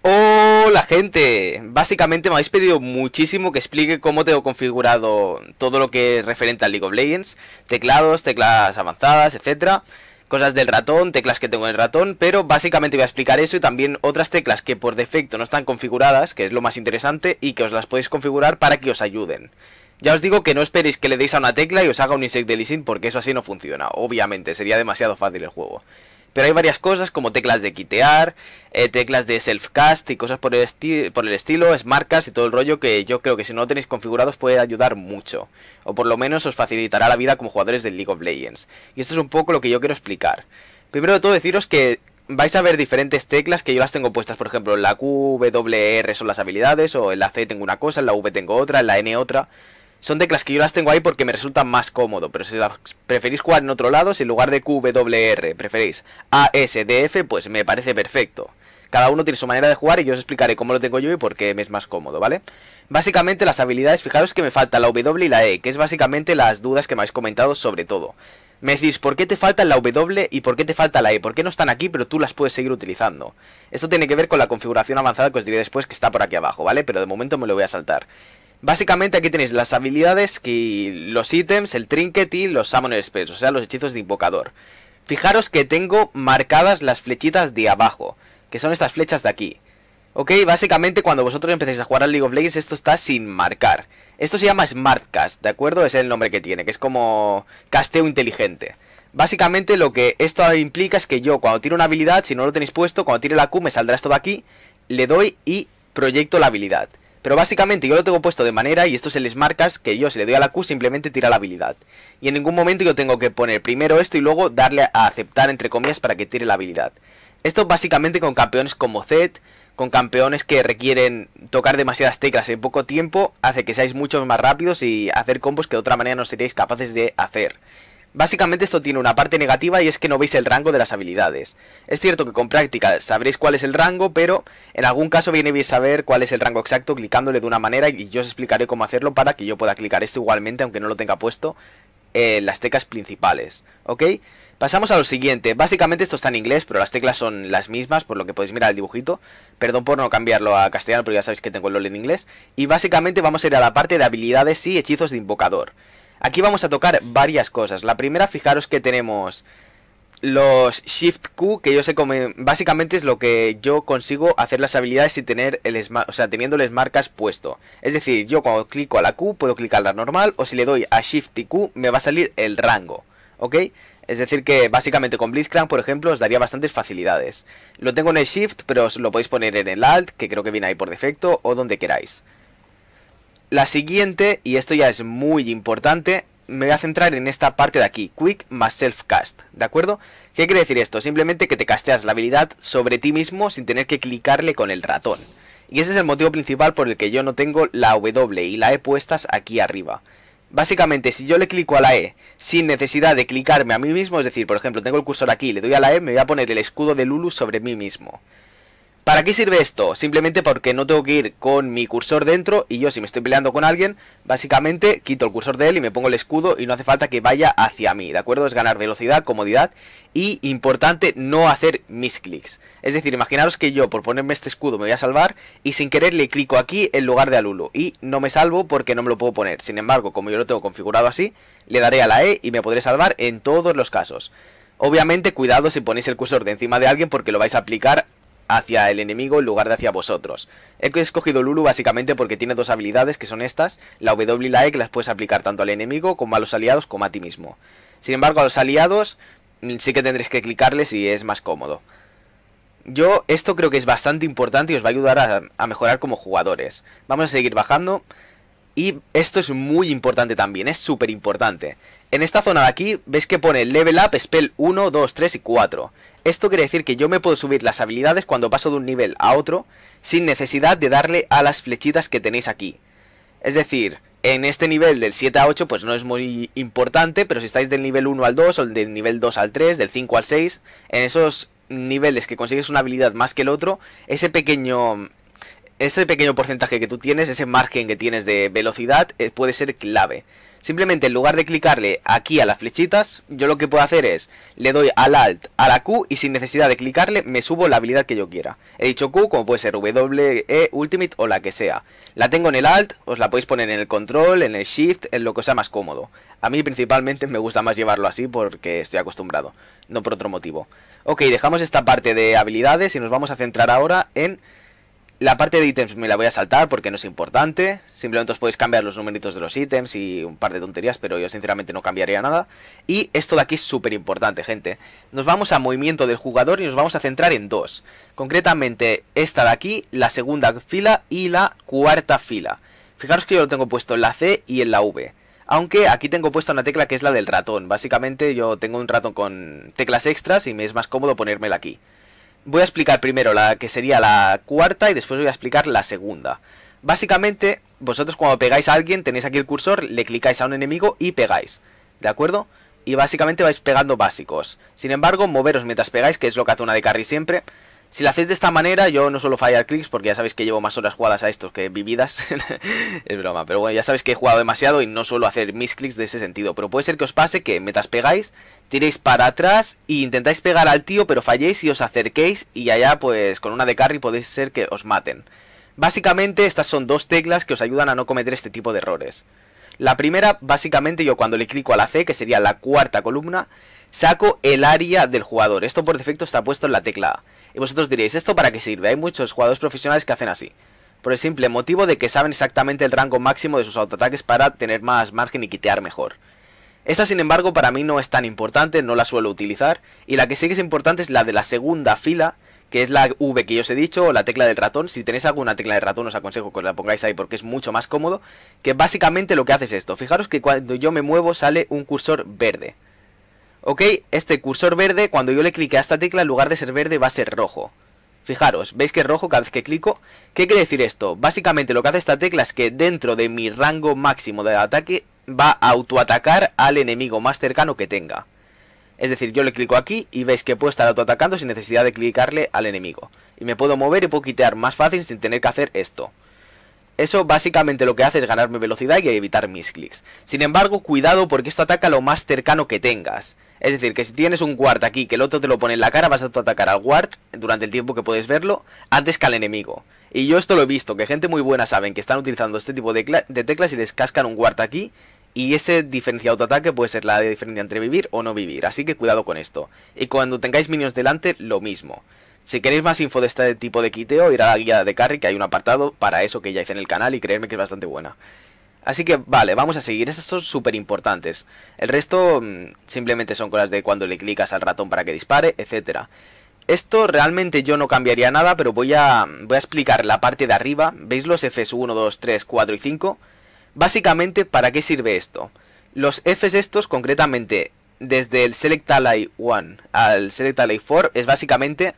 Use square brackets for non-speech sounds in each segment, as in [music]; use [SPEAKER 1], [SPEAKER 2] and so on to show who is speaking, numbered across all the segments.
[SPEAKER 1] Hola gente, básicamente me habéis pedido muchísimo que explique cómo tengo configurado todo lo que es referente al League of Legends, teclados, teclas avanzadas, etcétera, cosas del ratón, teclas que tengo en el ratón, pero básicamente voy a explicar eso y también otras teclas que por defecto no están configuradas, que es lo más interesante, y que os las podéis configurar para que os ayuden. Ya os digo que no esperéis que le deis a una tecla y os haga un insect delisting porque eso así no funciona. Obviamente, sería demasiado fácil el juego. Pero hay varias cosas como teclas de quitear, eh, teclas de self-cast y cosas por el, estilo por el estilo, marcas y todo el rollo que yo creo que si no lo tenéis configurados puede ayudar mucho. O por lo menos os facilitará la vida como jugadores del League of Legends. Y esto es un poco lo que yo quiero explicar. Primero de todo deciros que vais a ver diferentes teclas que yo las tengo puestas, por ejemplo, en la Q, W, R son las habilidades, o en la C tengo una cosa, en la V tengo otra, en la N otra. Son teclas que yo las tengo ahí porque me resultan más cómodo, pero si las preferís jugar en otro lado, si en lugar de QWR preferís F, pues me parece perfecto. Cada uno tiene su manera de jugar y yo os explicaré cómo lo tengo yo y por qué me es más cómodo, ¿vale? Básicamente las habilidades, fijaros que me falta la W y la E, que es básicamente las dudas que me habéis comentado sobre todo. Me decís, ¿por qué te falta la W y por qué te falta la E? ¿Por qué no están aquí pero tú las puedes seguir utilizando? Esto tiene que ver con la configuración avanzada que os diré después que está por aquí abajo, ¿vale? Pero de momento me lo voy a saltar. Básicamente aquí tenéis las habilidades, los ítems, el trinket y los summoner spells, o sea, los hechizos de invocador. Fijaros que tengo marcadas las flechitas de abajo, que son estas flechas de aquí. Ok, básicamente cuando vosotros empecéis a jugar al League of Legends esto está sin marcar. Esto se llama Smartcast, ¿de acuerdo? Es el nombre que tiene, que es como casteo inteligente. Básicamente lo que esto implica es que yo cuando tiro una habilidad, si no lo tenéis puesto, cuando tire la Q me saldrá esto de aquí, le doy y proyecto la habilidad. Pero básicamente yo lo tengo puesto de manera, y esto se les marcas, que yo si le doy a la Q simplemente tira la habilidad. Y en ningún momento yo tengo que poner primero esto y luego darle a aceptar entre comillas para que tire la habilidad. Esto básicamente con campeones como Zed, con campeones que requieren tocar demasiadas teclas en poco tiempo, hace que seáis mucho más rápidos y hacer combos que de otra manera no seríais capaces de hacer. Básicamente esto tiene una parte negativa y es que no veis el rango de las habilidades. Es cierto que con práctica sabréis cuál es el rango, pero en algún caso viene bien saber cuál es el rango exacto clicándole de una manera y yo os explicaré cómo hacerlo para que yo pueda clicar esto igualmente, aunque no lo tenga puesto, en las teclas principales, ¿ok? Pasamos a lo siguiente, básicamente esto está en inglés, pero las teclas son las mismas, por lo que podéis mirar el dibujito, perdón por no cambiarlo a castellano, pero ya sabéis que tengo el LOL en inglés, y básicamente vamos a ir a la parte de habilidades y hechizos de invocador. Aquí vamos a tocar varias cosas. La primera, fijaros que tenemos los Shift Q, que yo sé como básicamente es lo que yo consigo hacer las habilidades sin tener el o sea, teniendo puesto. Es decir, yo cuando clico a la Q puedo clicar la normal o si le doy a Shift y Q me va a salir el rango, ¿ok? Es decir que básicamente con Blitzcrank, por ejemplo, os daría bastantes facilidades. Lo tengo en el Shift, pero os lo podéis poner en el Alt, que creo que viene ahí por defecto, o donde queráis. La siguiente, y esto ya es muy importante, me voy a centrar en esta parte de aquí, Quick más Self Cast, ¿de acuerdo? ¿Qué quiere decir esto? Simplemente que te casteas la habilidad sobre ti mismo sin tener que clicarle con el ratón. Y ese es el motivo principal por el que yo no tengo la W y la E puestas aquí arriba. Básicamente, si yo le clico a la E sin necesidad de clicarme a mí mismo, es decir, por ejemplo, tengo el cursor aquí, le doy a la E, me voy a poner el escudo de Lulu sobre mí mismo. ¿Para qué sirve esto? Simplemente porque no tengo que ir con mi cursor dentro y yo si me estoy peleando con alguien, básicamente quito el cursor de él y me pongo el escudo y no hace falta que vaya hacia mí, ¿de acuerdo? Es ganar velocidad, comodidad y, importante, no hacer mis clics. Es decir, imaginaros que yo por ponerme este escudo me voy a salvar y sin querer le clico aquí en lugar de a Lulu y no me salvo porque no me lo puedo poner. Sin embargo, como yo lo tengo configurado así, le daré a la E y me podré salvar en todos los casos. Obviamente, cuidado si ponéis el cursor de encima de alguien porque lo vais a aplicar hacia el enemigo en lugar de hacia vosotros. He escogido Lulu básicamente porque tiene dos habilidades que son estas, la W y la E que las puedes aplicar tanto al enemigo como a los aliados como a ti mismo. Sin embargo a los aliados mm, sí que tendréis que clicarles y es más cómodo. Yo esto creo que es bastante importante y os va a ayudar a, mejorar como jugadores. Vamos a seguir bajando. Y esto es muy importante también, es súper importante. En esta zona de aquí, ves que pone Level Up, Spell 1, 2, 3 y 4. Esto quiere decir que yo me puedo subir las habilidades cuando paso de un nivel a otro sin necesidad de darle a las flechitas que tenéis aquí. Es decir, en este nivel del 7 a 8 pues no es muy importante, pero si estáis del nivel 1 al 2 o del nivel 2 al 3, del 5 al 6, en esos niveles que consigues una habilidad más que el otro, ese pequeño ese pequeño porcentaje que tú tienes, ese margen que tienes de velocidad, eh, puede ser clave. Simplemente en lugar de clicarle aquí a las flechitas, yo lo que puedo hacer es, le doy al Alt, a la Q y sin necesidad de clicarle me subo la habilidad que yo quiera. He dicho Q como puede ser W, E, Ultimate o la que sea. La tengo en el Alt, os la podéis poner en el Control, en el Shift, en lo que sea más cómodo. A mí principalmente me gusta más llevarlo así porque estoy acostumbrado, no por otro motivo. Ok, dejamos esta parte de habilidades y nos vamos a centrar ahora en la parte de ítems me la voy a saltar porque no es importante. Simplemente os podéis cambiar los numeritos de los ítems y un par de tonterías, pero yo sinceramente no cambiaría nada. Y esto de aquí es súper importante, gente. Nos vamos a movimiento del jugador y nos vamos a centrar en dos. Concretamente esta de aquí, la segunda fila y la cuarta fila. Fijaros que yo lo tengo puesto en la C y en la V. Aunque aquí tengo puesta una tecla que es la del ratón. Básicamente yo tengo un ratón con teclas extras y me es más cómodo ponérmela aquí. Voy a explicar primero la que sería la cuarta y después voy a explicar la segunda. Básicamente, vosotros cuando pegáis a alguien, tenéis aquí el cursor, le clicáis a un enemigo y pegáis. ¿De acuerdo? Y básicamente vais pegando básicos. Sin embargo, moveros mientras pegáis, que es lo que hace una de carry siempre. Si la hacéis de esta manera, yo no suelo fallar clics porque ya sabéis que llevo más horas jugadas a estos que vividas. [laughs] es broma, pero bueno, ya sabéis que he jugado demasiado y no suelo hacer mis clics de ese sentido. Pero puede ser que os pase que metas pegáis, tiréis para atrás e intentáis pegar al tío, pero falléis y os acerquéis y allá pues con una de carry podéis ser que os maten. Básicamente estas son dos teclas que os ayudan a no cometer este tipo de errores. La primera, básicamente yo cuando le clico a la C, que sería la cuarta columna, saco el área del jugador. Esto por defecto está puesto en la tecla Y vosotros diréis, ¿esto para qué sirve? Hay muchos jugadores profesionales que hacen así. Por el simple motivo de que saben exactamente el rango máximo de sus autoataques para tener más margen y quitear mejor. Esta sin embargo para mí no es tan importante, no la suelo utilizar. Y la que sí que es importante es la de la segunda fila, que es la V que yo os he dicho, o la tecla del ratón. Si tenéis alguna tecla de ratón os aconsejo que la pongáis ahí porque es mucho más cómodo. Que básicamente lo que hace es esto. Fijaros que cuando yo me muevo sale un cursor verde. Ok, este cursor verde, cuando yo le clique a esta tecla, en lugar de ser verde va a ser rojo. Fijaros, veis que es rojo cada vez que clico. ¿Qué quiere decir esto? Básicamente lo que hace esta tecla es que dentro de mi rango máximo de ataque va a autoatacar al enemigo más cercano que tenga. Es decir, yo le clico aquí y veis que puedo estar autoatacando sin necesidad de clicarle al enemigo. Y me puedo mover y puedo quitear más fácil sin tener que hacer esto. Eso básicamente lo que hace es ganarme velocidad y evitar mis clics. Sin embargo, cuidado porque esto ataca lo más cercano que tengas. Es decir, que si tienes un guard aquí que el otro te lo pone en la cara, vas a atacar al guard durante el tiempo que puedes verlo antes que al enemigo. Y yo esto lo he visto, que gente muy buena saben que están utilizando este tipo de, teclas y les cascan un guard aquí. Y ese diferenciado de ataque puede ser la diferencia entre vivir o no vivir, así que cuidado con esto. Y cuando tengáis minions delante, lo mismo. Si queréis más info de este tipo de quiteo, ir a la guía de carry, que hay un apartado para eso que ya hice en el canal y creerme que es bastante buena. Así que vale, vamos a seguir, Estos son súper importantes. El resto mm, simplemente son cosas de cuando le clicas al ratón para que dispare, etc. Esto realmente yo no cambiaría nada, pero voy a, voy a explicar la parte de arriba. ¿Veis los Fs 1, 2, 3, 4 y 5? Básicamente, ¿para qué sirve esto? Los Fs estos, concretamente, desde el Select Ally 1 al Select Ally 4, es básicamente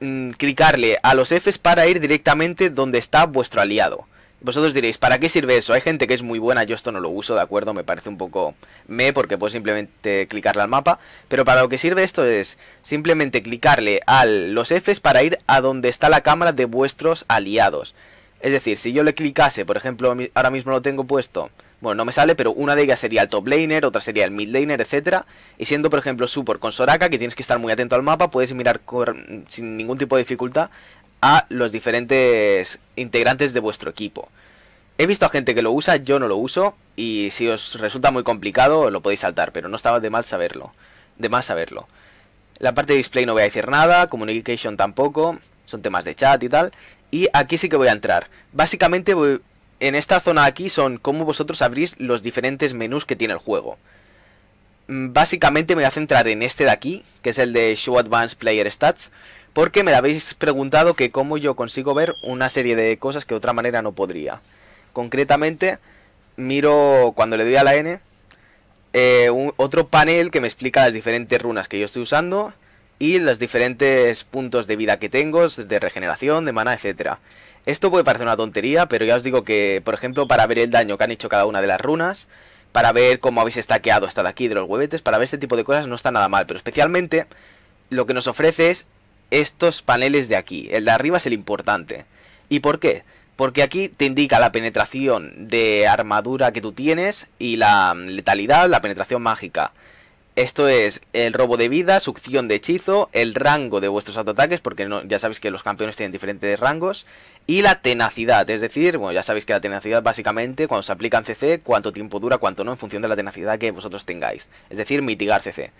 [SPEAKER 1] mm, clicarle a los Fs para ir directamente donde está vuestro aliado. Vosotros diréis, ¿para qué sirve eso? Hay gente que es muy buena, yo esto no lo uso, ¿de acuerdo? Me parece un poco me, porque puedo simplemente clicarle al mapa. Pero para lo que sirve esto es simplemente clicarle a los Fs para ir a donde está la cámara de vuestros aliados. Es decir, si yo le clicase, por ejemplo, ahora mismo lo tengo puesto, bueno, no me sale, pero una de ellas sería el top laner, otra sería el mid laner, etcétera. Y siendo, por ejemplo, support con Soraka, que tienes que estar muy atento al mapa, puedes mirar sin ningún tipo de dificultad a los diferentes integrantes de vuestro equipo. He visto a gente que lo usa, yo no lo uso, y si os resulta muy complicado lo podéis saltar, pero no estaba de mal saberlo. De más saberlo. La parte de display no voy a decir nada, communication tampoco, son temas de chat y tal. Y aquí sí que voy a entrar. Básicamente en esta zona aquí son cómo vosotros abrís los diferentes menús que tiene el juego. Mm, básicamente me voy a centrar en este de aquí, que es el de Show Advanced Player Stats, porque me habéis preguntado que cómo yo consigo ver una serie de cosas que de otra manera no podría. Concretamente, miro cuando le doy a la N, eh, otro panel que me explica las diferentes runas que yo estoy usando y los diferentes puntos de vida que tengo, de regeneración, de mana, etcétera. Esto puede parecer una tontería, pero ya os digo que, por ejemplo, para ver el daño que han hecho cada una de las runas, para ver cómo habéis estaqueado hasta de aquí de los huevetes, para ver este tipo de cosas no está nada mal, pero especialmente lo que nos ofrece es estos paneles de aquí, el de arriba es el importante. ¿Y por qué? Porque aquí te indica la penetración de armadura que tú tienes y la letalidad, la penetración mágica. Esto es el robo de vida, succión de hechizo, el rango de vuestros autoataques, porque ya sabéis que los campeones tienen diferentes rangos, y la tenacidad, es decir, bueno, ya sabéis que la tenacidad básicamente cuando se aplica en CC, cuánto tiempo dura, cuánto no, en función de la tenacidad que vosotros tengáis, es decir, mitigar CC.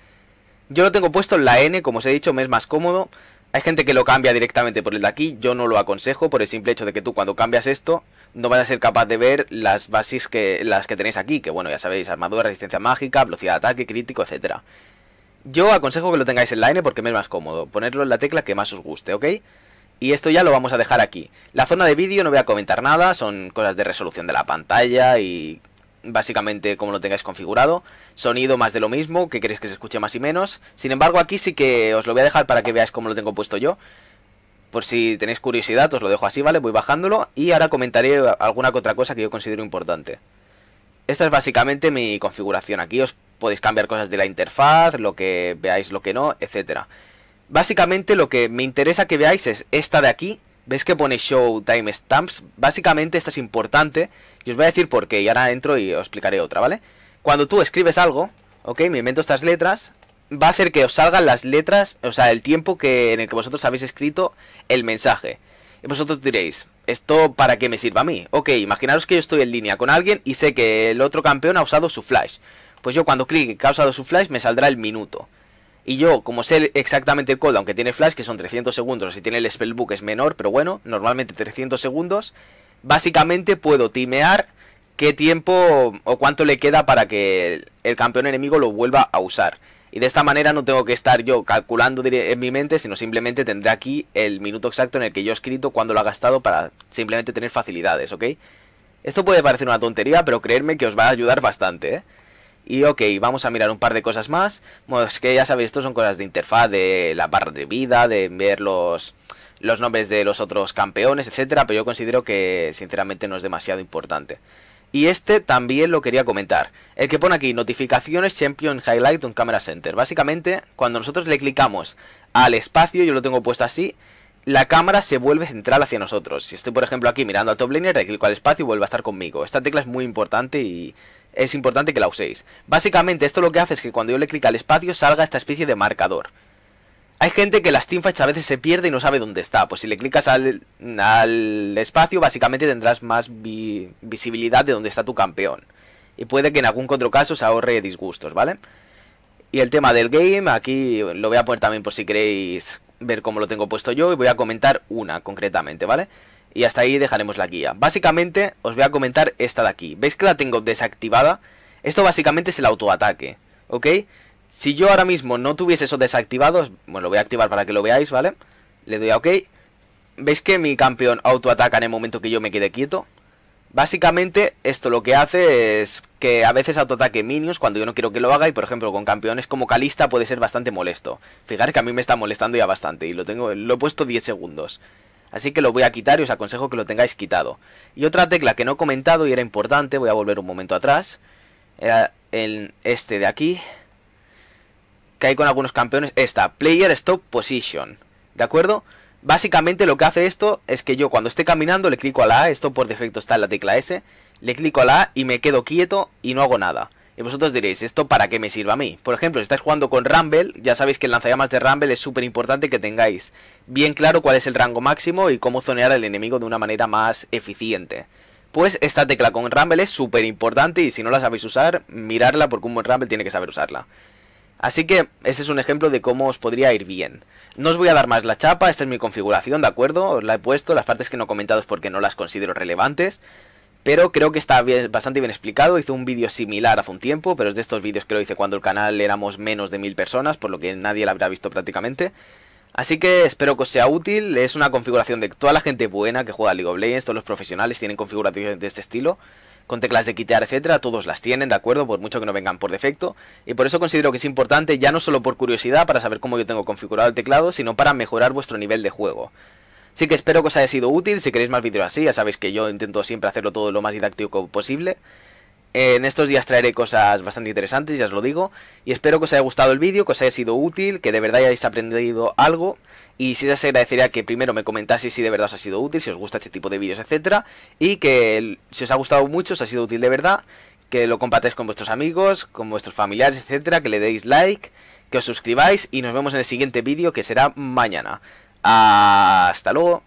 [SPEAKER 1] Yo lo tengo puesto en la N, como os he dicho, me es más cómodo, hay gente que lo cambia directamente por el de aquí, yo no lo aconsejo por el simple hecho de que tú cuando cambias esto no vas a ser capaz de ver las bases que, las que tenéis aquí, que bueno, ya sabéis, armadura, resistencia mágica, velocidad de ataque, crítico, etcétera. Yo aconsejo que lo tengáis en la porque me es más cómodo, ponerlo en la tecla que más os guste, ¿ok? Y esto ya lo vamos a dejar aquí. La zona de vídeo no voy a comentar nada, son cosas de resolución de la pantalla y básicamente como lo tengáis configurado. Sonido más de lo mismo, que queréis que se escuche más y menos. Sin embargo, aquí sí que os lo voy a dejar para que veáis cómo lo tengo puesto yo. Por si tenéis curiosidad, os lo dejo así, ¿vale? Voy bajándolo y ahora comentaré alguna otra cosa que yo considero importante. Esta es básicamente mi configuración. Aquí os podéis cambiar cosas de la interfaz, lo que veáis, lo que no, etcétera. Básicamente lo que me interesa que veáis es esta de aquí, ¿Veis que pone show Stamps? Básicamente esta es importante y os voy a decir por qué y ahora entro y os explicaré otra, ¿vale? Cuando tú escribes algo, ok, me invento estas letras, va a hacer que os salgan las letras, o sea, el tiempo que en el que vosotros habéis escrito el mensaje. Y vosotros diréis, ¿esto para qué me sirva a mí? Ok, imaginaros que yo estoy en línea con alguien y sé que el otro campeón ha usado su flash. Pues yo cuando clique que ha usado su flash me saldrá el minuto. Y yo, como sé exactamente el cooldown aunque tiene Flash, que son 300 segundos, si tiene el Spellbook es menor, pero bueno, normalmente 300 segundos, básicamente puedo timear qué tiempo o cuánto le queda para que el campeón enemigo lo vuelva a usar. Y de esta manera no tengo que estar yo calculando en mi mente, sino simplemente tendré aquí el minuto exacto en el que yo he escrito cuando lo ha gastado para simplemente tener facilidades, ¿ok? Esto puede parecer una tontería, pero creedme que os va a ayudar bastante, ¿eh? Y ok, vamos a mirar un par de cosas más. Bueno, es que ya sabéis, esto son cosas de interfaz, de la barra de vida, de ver los, los nombres de los otros campeones, etcétera, pero yo considero que sinceramente no es demasiado importante. Y este también lo quería comentar. El que pone aquí notificaciones Champion Highlight un Camera Center. Básicamente, cuando nosotros le clicamos al espacio, yo lo tengo puesto así, la cámara se vuelve central hacia nosotros. Si estoy, por ejemplo, aquí mirando al top laner, le clico al espacio y vuelve a estar conmigo. Esta tecla es muy importante y es importante que la uséis. Básicamente, esto lo que hace es que cuando yo le clic al espacio salga esta especie de marcador. Hay gente que las teamfights a veces se pierde y no sabe dónde está. Pues si le clicas al, al espacio, básicamente tendrás más visibilidad de dónde está tu campeón. Y puede que en algún otro caso se ahorre disgustos, ¿vale? Y el tema del game, aquí lo voy a poner también por si queréis ver cómo lo tengo puesto yo y voy a comentar una concretamente, ¿vale? Y hasta ahí dejaremos la guía. Básicamente os voy a comentar esta de aquí. ¿Veis que la tengo desactivada? Esto básicamente es el autoataque, ¿ok? Si yo ahora mismo no tuviese eso desactivado, bueno, lo voy a activar para que lo veáis, ¿vale? Le doy a OK. ¿Veis que mi campeón autoataca en el momento que yo me quede quieto? Básicamente, esto lo que hace es que a veces autoataque minions cuando yo no quiero que lo haga y, por ejemplo, con campeones como Calista puede ser bastante molesto. Fijaros que a mí me está molestando ya bastante y lo, tengo, lo he puesto 10 segundos. Así que lo voy a quitar y os aconsejo que lo tengáis quitado. Y otra tecla que no he comentado y era importante, voy a volver un momento atrás, era en este de aquí, que hay con algunos campeones, esta, Player Stop Position, ¿de acuerdo? Básicamente lo que hace esto es que yo cuando esté caminando le clico a la A, esto por defecto está en la tecla S, le clico a la A y me quedo quieto y no hago nada. Y vosotros diréis, ¿esto para qué me sirve a mí? Por ejemplo, si estáis jugando con Rumble, ya sabéis que el lanzallamas de Rumble es súper importante que tengáis bien claro cuál es el rango máximo y cómo zonear al enemigo de una manera más eficiente. Pues esta tecla con Rumble es súper importante y si no la sabéis usar, mirarla porque un buen Rumble tiene que saber usarla. Así que ese es un ejemplo de cómo os podría ir bien. No os voy a dar más la chapa, esta es mi configuración, ¿de acuerdo? Os la he puesto, las partes que no he comentado es porque no las considero relevantes. Pero creo que está bastante bien explicado, hice un vídeo similar hace un tiempo, pero es de estos vídeos que lo hice cuando el canal éramos menos de mil personas, por lo que nadie la habrá visto prácticamente. Así que espero que os sea útil, es una configuración de toda la gente buena que juega League of Legends, todos los profesionales tienen configuraciones de este estilo con teclas de quitar, etcétera, todos las tienen, ¿de acuerdo? Por mucho que no vengan por defecto. Y por eso considero que es importante, ya no solo por curiosidad, para saber cómo yo tengo configurado el teclado, sino para mejorar vuestro nivel de juego. Sí que espero que os haya sido útil, si queréis más vídeos así, ya sabéis que yo intento siempre hacerlo todo lo más didáctico posible en estos días traeré cosas bastante interesantes, ya os lo digo. Y espero que os haya gustado el vídeo, que os haya sido útil, que de verdad hayáis aprendido algo. Y si os agradecería que primero me comentaseis si de verdad os ha sido útil, si os gusta este tipo de vídeos, etc. Y que si os ha gustado mucho, os ha sido útil de verdad, que lo compartáis con vuestros amigos, con vuestros familiares, etc. Que le deis like, que os suscribáis y nos vemos en el siguiente vídeo que será mañana. Hasta luego.